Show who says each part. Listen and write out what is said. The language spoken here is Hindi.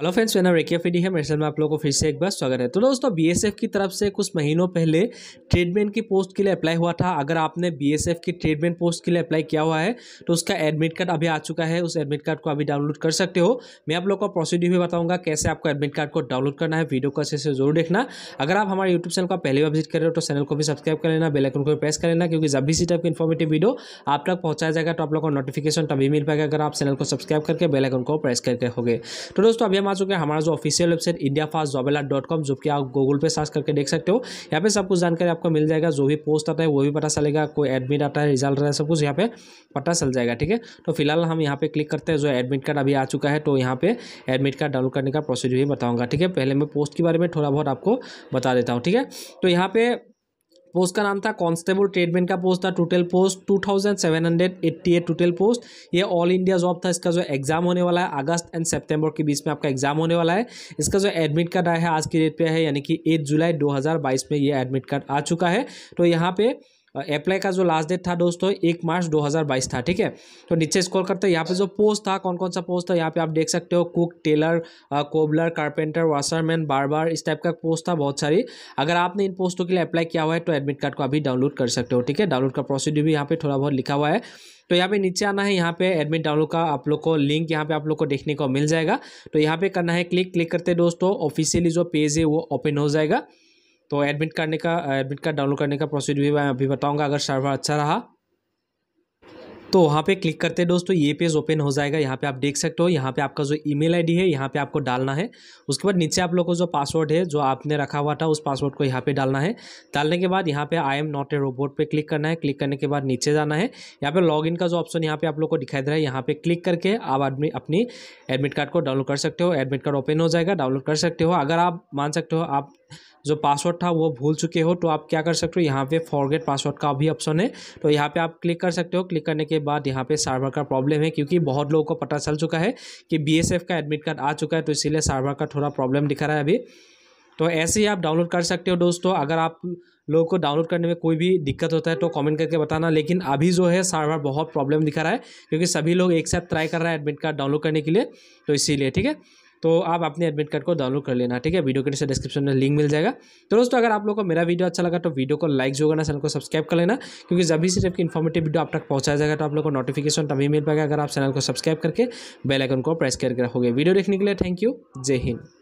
Speaker 1: हेलो फ्रेंड्स मेरा नाम रेकिया फेडी है मेरे चैनल में आप लोगों को फिर से एक बार स्वागत है तो दोस्तों बीएसएफ की तरफ से कुछ महीनों पहले ट्रेडमेंट की पोस्ट के लिए अप्लाई हुआ था अगर आपने बीएसएफ की ट्रेडमेंट पोस्ट के लिए अप्लाई किया हुआ है तो उसका एडमिट कार्ड अभी आ चुका है उस एडमिट कार्ड को अभी डाउनलोड कर सकते हो मैं आप लोग को प्रोसीड्यू भी बताऊंगा कैसे आपको एडमिट कार्ड को डाउनलोड करना है वीडियो को अच्छे से जरूर देखना अगर आप हमारे यूट्यूब चैनल का पहली बार विजिट कर रहे हो तो चैनल को भी सब्सक्राइब कर लेना बेलाइकन को भी प्रेस कर लेना क्योंकि जब भी इसी टाइप की इन्फॉर्मेटिव वीडियो आप तक पहुंचाया जाएगा तो आप लोग को नोटिफिकेशन तभी मिल पाएगा अगर आप चैनल को सब्सक्राइब करके बेलाइकन को प्रेस करके होगे तो दोस्तों अभी हम आ चुके हैं हमारा जो official website India fast job alert dot com जो कि आप गूगल पे सर्च करके देख सकते हो यहाँ पे सब कुछ जानकारी आपको मिल जाएगा जो भी पोस्ट आता है वो भी पता चलेगा कोई एडमिट आता है रिजल्ट आता है सब कुछ यहाँ पे पता चल जाएगा ठीक है तो फिलहाल हम यहाँ पे क्लिक करते हैं जो एडमिट कार्ड अभी आ चुका है तो यहाँ पे एडमिट कार्ड डाउनलोड करने का प्रोसीजर भी बताऊँगा ठीक है पहले मैं पोस्ट के बारे में थोड़ा बहुत आपको बता देता हूँ ठीक है तो यहाँ पे पोस्ट का नाम था कांस्टेबल ट्रेडमैन का पोस्ट था टोटल पोस्ट 2788 टोटल पोस्ट ये ऑल इंडिया जॉब था इसका जो एग्जाम होने वाला है अगस्त एंड सेप्टेम्बर के बीच में आपका एग्जाम होने वाला है इसका जो एडमिट कार्ड आया है आज की डेट पर है यानी कि एट जुलाई दो में ये एडमिट कार्ड आ चुका है तो यहाँ पर अप्लाई का जो लास्ट डेट था दोस्तों एक मार्च 2022 था ठीक है तो नीचे स्कॉल करते हैं यहाँ पे जो पोस्ट था कौन कौन सा पोस्ट था यहाँ पे आप देख सकते हो cook tailor cobbler carpenter washerman barber इस टाइप का पोस्ट था बहुत सारी अगर आपने इन पोस्टों के लिए अप्लाई किया हुआ है तो एडमिट कार्ड को अभी डाउनलोड कर सकते हो ठीक है डाउनलोड का प्रोसीड्यू भी यहाँ पर थोड़ा बहुत लिखा हुआ है तो यहाँ पे नीचे आना है यहाँ पे एडमिट डाउनलोड का आप लोग को लिंक यहाँ पे आप लोग को देखने को मिल जाएगा तो यहाँ पे करना है क्लिक क्लिक करते दोस्तों ऑफिशियली जो पेज है वो ओपन हो जाएगा तो एडमिट करने का एडमिट कार्ड डाउनलोड करने का प्रोसीड भी मैं अभी बताऊँगा अगर सर्वर अच्छा रहा तो वहाँ पे क्लिक करते हैं दोस्तों ये पेज ओपन हो जाएगा यहाँ पे आप देख सकते हो यहाँ पे आपका जो ईमेल आईडी है यहाँ पे आपको डालना है उसके बाद नीचे आप लोग को जो पासवर्ड है जो आपने रखा हुआ था उस पासवर्ड को यहाँ पे डालना है डालने के बाद यहाँ पे I am not a robot पे क्लिक करना है क्लिक करने के बाद नीचे जाना है यहाँ पर लॉग का जो ऑप्शन यहाँ पर आप लोग को दिखाई दे रहा है यहाँ पर क्लिक करके आप आदमी अपनी एडमिट कार्ड को डाउनलोड कर सकते हो एडमिट कार्ड ओपन हो जाएगा डाउनलोड कर सकते हो अगर आप मान सकते हो आप जो पासवर्ड था वो भूल चुके हो तो आप क्या कर सकते हो यहाँ पे फॉरगेट पासवर्ड का भी ऑप्शन है तो यहाँ पे आप क्लिक कर सकते हो क्लिक करने के बाद यहाँ पे सर्वर का प्रॉब्लम है क्योंकि बहुत लोगों को पता चल चुका है कि बी का एडमिट कार्ड आ चुका है तो इसीलिए सर्वर का थोड़ा प्रॉब्लम दिखा रहा है अभी तो ऐसे ही आप डाउनलोड कर सकते हो दोस्तों अगर आप लोगों को डाउनलोड करने में कोई भी दिक्कत होता है तो कमेंट करके बताना लेकिन अभी जो है सर्वर बहुत प्रॉब्लम दिखा रहा है क्योंकि सभी लोग एक साथ ट्राई कर रहा है एडमिट कार्ड डाउनलोड करने के लिए तो इसीलिए ठीक है तो आप अपने एडमिट कार्ड को डाउनलोड कर लेना ठीक है वीडियो के नीचे डिस्क्रिप्शन में लिंक मिल जाएगा तो दोस्तों अगर आप लोगों को मेरा वीडियो अच्छा लगा तो वीडियो को लाइक जो करना चैनल को सब्सक्राइब कर लेना क्योंकि जब भी सिर्फ इन्फॉर्मेटिव वीडियो आप तक पहुंचाया जाएगा तो आप लोग को नोटिफिकेशन तभी मिल पाएगा अगर आप चैनल को सब्सक्राइब करके बेलाइकन को प्रेस करके रखोगे वीडियो देखने के लिए थैंक यू जय हिंद